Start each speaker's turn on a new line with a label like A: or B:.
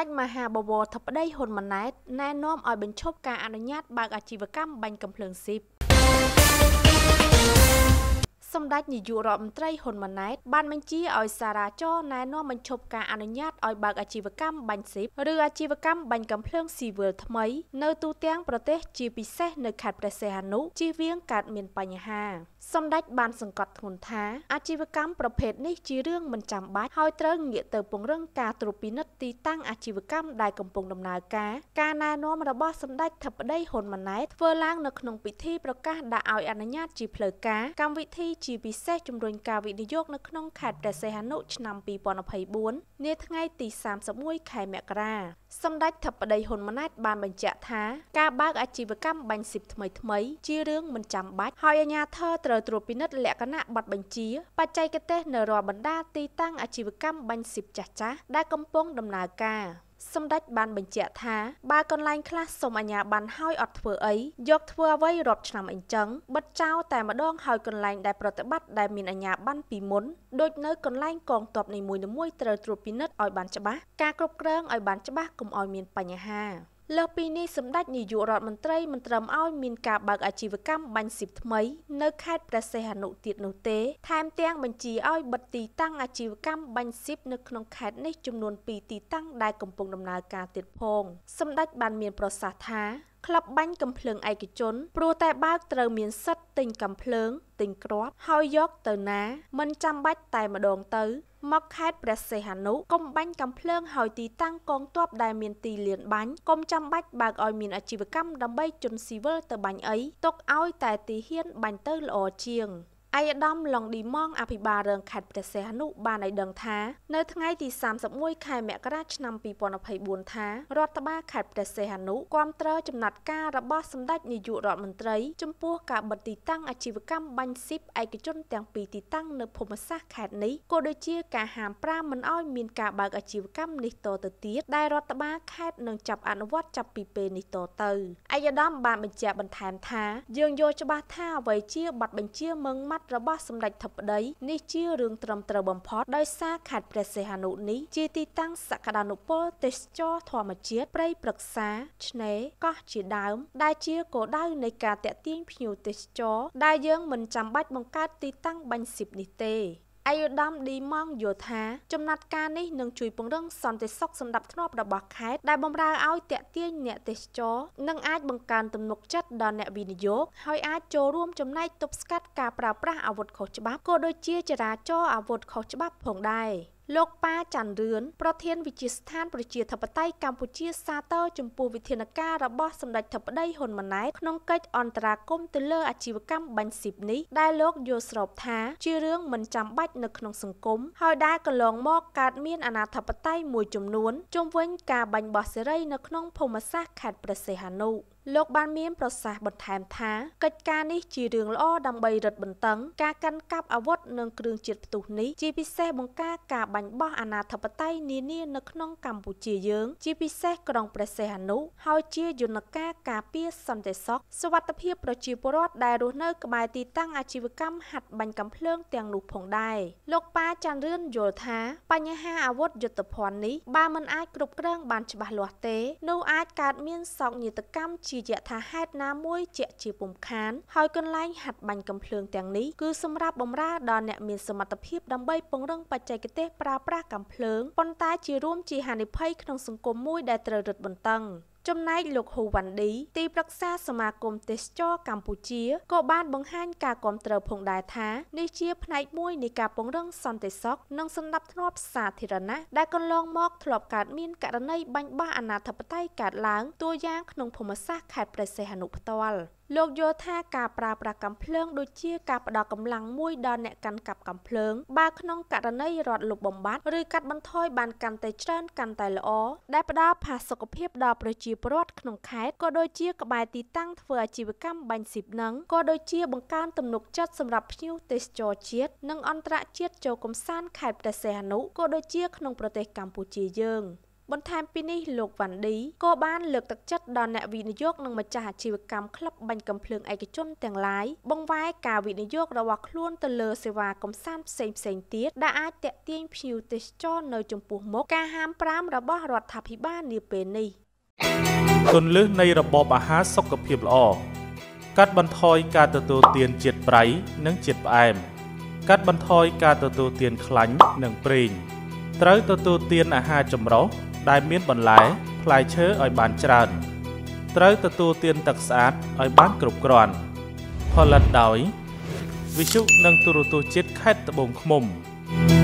A: ដេចមហាបវរធិបតីហ៊ុនម៉ាណែតណែនាំឲ្យបញ្ឈប់ការអនុញ្ញាតបើកអាជីវកម្ម បាញ់កំភ្លើងស៊ីបសម្ដេចនាយករដ្ឋមន្ត្រីហ៊ុនម៉ាណែតបានបញ្ជាឲ្យសារាចរណែនាំបញ្ឈប់ការអនុញ្ញាតឲ្យបើកអាជីវកម្មបាញ់ស៊ីបឬអាជីវកម្មបាញ់កំភ្លើងស៊ីវិលថ្មីនៅទូទាំងប្រទេស ជាពិសេសនៅខេត្តព្រះសីហនុជៀសវាងកើតមានបញ្ហា។សម្ដេចបានសង្កត់ធ្ងន់ថា អាជីវកម្មប្រភេទនេះជារឿងមិនចាំបាច់ហើយត្រូវងាកទៅពង្រឹងការត្រួតពិនិត្យទីតាំងអាជីវកម្មដែលកំពុងដំណើរការការណែនាំរបស់សម្ដេចធិបតីហ៊ុនម៉ាណែតធ្វើឡើងនៅក្នុងពិធីប្រកាសដាក់ឲ្យអនុញ្ញាតជាផ្លូវការកម្មវិធីជាពិសេសជំរុញការវិនិយោគនៅក្នុងខេត្តព្រះសីហនុឆ្នាំ2024នា ថ្ងៃទី31ខែមករាសម្ដេចធិបតីហ៊ុនម៉ាណែតបានបញ្ជាក់ថាការបើកអាជីវកម្មបាញ់ស៊ីបថ្មីថ្មីជារឿងមិនចាំបាច់ហើយអាជ្ញាធរត្រូវត្រួតពិនិត្យលក្ខណៈប័ណ្ណបញ្ជាបច្ចេកទេសនៅរាល់បណ្ដាទីតាំងអាជីវកម្មបាញ់ស៊ីបចាស់ៗដែលកំពុងដំណើរការ។សម្ដេចបានបញ្ជាក់ថាបើកន្លែងខ្លះសុំអាជ្ញាបានហើយអត់ធ្វើអីយក ធ្វើអ្វីរាប់ឆ្នាំអញ្ចឹងបិទចោលតែម្ដងហើយកន្លែងដែលប្រតិបត្តិដែលមានអាជ្ញាបានពីមុនដូចនៅកន្លែងកងទ័ពនីមួយៗត្រូវត្រួតពិនិត្យឲ្យបានច្បាស់ការគ្រប់គ្រងឲ្យបានច្បាស់កុំឲ្យមានបញ្ហាលើសពីនេះសម្ដេចនាយករដ្ឋមន្ត្រីមិនត្រឹមឲ្យមានការបើកអាជីវកម្មបាញ់ស៊ីបថ្មីនៅខេត្តព្រះសីហនុទៀតនោះទេថែមទាំងបញ្ជាឲ្យបិទទីតាំងអាជីវកម្មបាញ់ស៊ីប នៅក្នុងខេត្តនេះចំនួន2ទីតាំងដែលកំពុងដំណើរការទៀតផង សម្ដេចបានមានប្រសាសន៍ថាក្លឹបបាញ់កំភ្លើងឯកជនព្រោះតែបើកត្រូវមានសិទ្ធិទិញកំភ្លើងទិញគ្រាប់ហើយយកទៅណាមិនចាំបាច់តែម្ដងទៅ មកខេត្តព្រះសីហនុកុំបាញ់កំភ្លើងហើយទីតាំងកងទ័ពដែលមានទីលានបាញ់កុំចាំបាច់បើកឲ្យមានអាជីវកម្មដើម្បីជនស៊ីវិលទៅបាញ់អីទុកឲ្យតែទីហ៊ានបាញ់ទៅល្អជាងអាយដាមឡុងឌីម៉ងអភិបាលរងខេត្តព្រះសីហនុបានឲ្យដឹងថា នៅថ្ងៃទី31ខែមករាឆ្នាំ2024ថារដ្ឋបាលខេត្តព្រះសីហនុគាំទ្រចំណាត់ការរបស់សម្ដេចនាយករដ្ឋមន្ត្រីចំពោះការបិទទីតាំងអាជីវកម្មបាញ់ស៊ីបឯកជនទាំងពីរទីតាំងនៅភូមិសាស្ត្រខេត្តនេះក៏ដូចជាការហាមប្រាមមិនឲ្យមានការបើកអាជីវកម្មនេះតទៅទៀតដែលរដ្ឋបាលខេត្តនឹងចាប់អនុវត្តចាប់ពីពេលនេះតទៅអាយដាមបានបញ្ជាក់បន្ថែមថា យើងយល់ច្បាស់ថាអ្វីជាប័ណ្ណបញ្ជាមឹងម៉ាត់ត្តិរបស់សម្ដេចធិបតីនេះជារឿងត្រឹមត្រូវបំផុតដោយសារខេត្តព្រះសីហនុនេះជាទីតាំងសក្តានុពលទេសចរធម្មជាតិព្រៃព្រឹក្សាឆ្នេរកោះជាដើមដែលជាគោលដៅនៃការតាក់ទាញភ្ញៀវទេសចរដែលយើងមិនចាំបាច់បង្កើតទីតាំងបាញ់ស៊ីបនេះទេអាយុដាមឌីម៉ងយល់ថាចំណាត់ការនេះនឹងជួយពង្រឹងសន្តិសុខសម្រាប់ធ្នាប់របស់ខេត្តដែលបម្រើឲ្យតាក់ទាញអ្នកទេសចរនិងអាចបង្កើនទំនុកចិត្តដល់អ្នកវិនិយោគហើយអាចចូលរួមចំណែកទប់ស្កាត់ការប្រើប្រាស់អាវុធខុសច្បាប់ក៏ដូចជាចរាចរណ៍អាវុធខុសច្បាប់ផងដែរ។លោកប៉ាច័ន្ទរឿនប្រធានវិជាស្ថានប្រជាធិបតេយ្យកម្ពុជាសាទរចំពោះវិធានការរបស់សម្ដេចធិបតីហ៊ុនម៉ាណែតក្នុងកិច្ចអន្តរាគមន៍ទៅលើអាជីវកម្មបាញ់ស៊ីបនេះដែលលោកយល់ស្របថា ជារឿងមិនចាំបាច់នៅក្នុងសង្គមហើយដែលកន្លងមកកើតមានអនាធិបតេយ្យមួយចំនួនជំវិញការបាញ់បោះសេរីនៅក្នុងភូមិសាស្ត្រខេត្តព្រះសីហនុ។លោកបានមានប្រសាសន៍បន្ថែមថាកិច្ចការនេះជារឿងល្អដើម្បីរឹតបន្តឹង ការកាន់កាប់អាវុធនិងគ្រឿងជាតិផ្ទុះនេះជាពិសេសបង្ការការបាញ់បោះអាណាធិបតេយ្យនានានៅក្នុង កម្ពុជាយើងជាពិសេសក្រុងព្រះសីហនុហើយជាយន្តការការពារសន្តិសុខសុវត្ថិភាពប្រជាពលរដ្ឋដែលរស់នៅ ក្បែរទីតាំងអាជីវកម្មហាត់បាញ់កាំភ្លើងទាំងនោះផងដែរលោកប៉ាចាន់រឿនយល់ថាបញ្ហាអាវុធយុទ្ធភ័ណ្ឌនេះបើមិនអាចគ្រប់គ្រងបានច្បាស់លាស់ទេនោះអាចកើតមានសោកនាដកម្មជាជាយថាហេតុណាមួយជាក់ជាពុំខានហើយកន្លែងហាត់បាញ់កំភ្លើងទាំងនេះគឺសម្រាប់បំរើដល់អ្នកមានសមត្ថភាពដើម្បីពង្រឹងបច្ចេកទេសប្រើប្រាស់កំភ្លើងប៉ុន្តែជារួមជាហានិភ័យក្នុងសង្គមមួយដែលត្រូវរឹតបន្តឹងចំណែកលោកហ៊ូវ៉ាន់ឌីទីប្រឹក្សាសមាគមទេសចរកម្ពុជាក៏បានបង្ហាញការគាំទ្រផងដែរថានេះជា ផ្នែកមួយនៃការពង្រឹងសន្តិសុខនិងសន្តិភាពសាធារណៈដែលកន្លងមកធ្លាប់កើតមាន ករណីបាញ់បោះអាណាធិបតេយ្យកើតឡើងតួយ៉ាងក្នុងភូមិសាស្ត្រខេត្តព្រះសីហនុផ្ទាល់។លោកយល់ថាការប្រើប្រាស់កាំភ្លើងដូចជាការផ្ដល់កម្លាំងមួយដល់អ្នកកាន់កាប់កាំភ្លើងបើក្នុងករណីរដ្ឋលុបបំបាត់ឬកាត់បន្ថយបានកាន់តែច្រើនកាន់តែល្អដែលផ្ដល់ផាសុកភាពដល់ប្រជាពលរដ្ឋក្នុងខេត្តក៏ដូចជាក្បែរទីតាំងធ្វើអាជីវកម្មបាញ់ស៊ីបនឹងក៏ដូចជាបង្កើនទំនុកចិត្តសម្រាប់ភ្ញៀវទេសចរជាតិនិងអន្តរជាតិចូលកំសាន្តខេត្តព្រះសីហនុក៏ដូចជាក្នុងប្រទេសកម្ពុជាយើង។បន្ថែមពីនេះលោកវ៉ាន់ឌីក៏បានលើកទឹកចិត្តដល់អ្នកវិនិយោគនិងម្ចាស់អាជីវកម្មក្លឹបបាញ់កំភ្លើងឯកជនទាំងឡាយបង្វែរការវិនិយោគរបស់ខ្លួនទៅលើសេវាកំសាន្តផ្សេងផ្សេងទៀតដែលអាចតេទៀងភ្ញៀវទេសចរនៅចំពោះមុខការហាមប្រាមរបស់រដ្ឋាភិបាលនាពេលនេះទន្លឹះនៃរបបអាហារសុខភាពល្អកាត់បន្ថយការទទួលទានជាតិប្រៃនិងជាតិផ្អែមកាត់បន្ថយការទទួលទានខ្លាញ់និងប្រេងត្រូវទទួលទានអាហារចម្រុះដែលមានបន្លែផ្លែឈើឲ្យបានច្រើនត្រូវទទួលទានទឹកស្អាតឲ្យបានគ្រប់គ្រាន់ ផលិតដោយវិទ្យុនិងទូរទស្សន៍ជាតិខេត្តត្បូងឃ្មុំ។